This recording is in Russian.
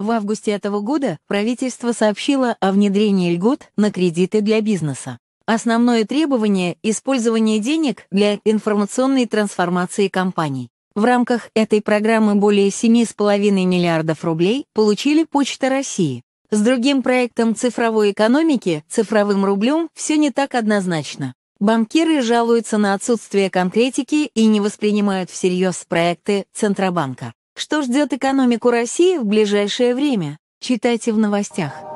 В августе этого года правительство сообщило о внедрении льгот на кредиты для бизнеса. Основное требование – использование денег для информационной трансформации компаний. В рамках этой программы более 7,5 миллиардов рублей получили Почта России. С другим проектом цифровой экономики, цифровым рублем, все не так однозначно. Банкиры жалуются на отсутствие конкретики и не воспринимают всерьез проекты Центробанка. Что ждет экономику России в ближайшее время, читайте в новостях.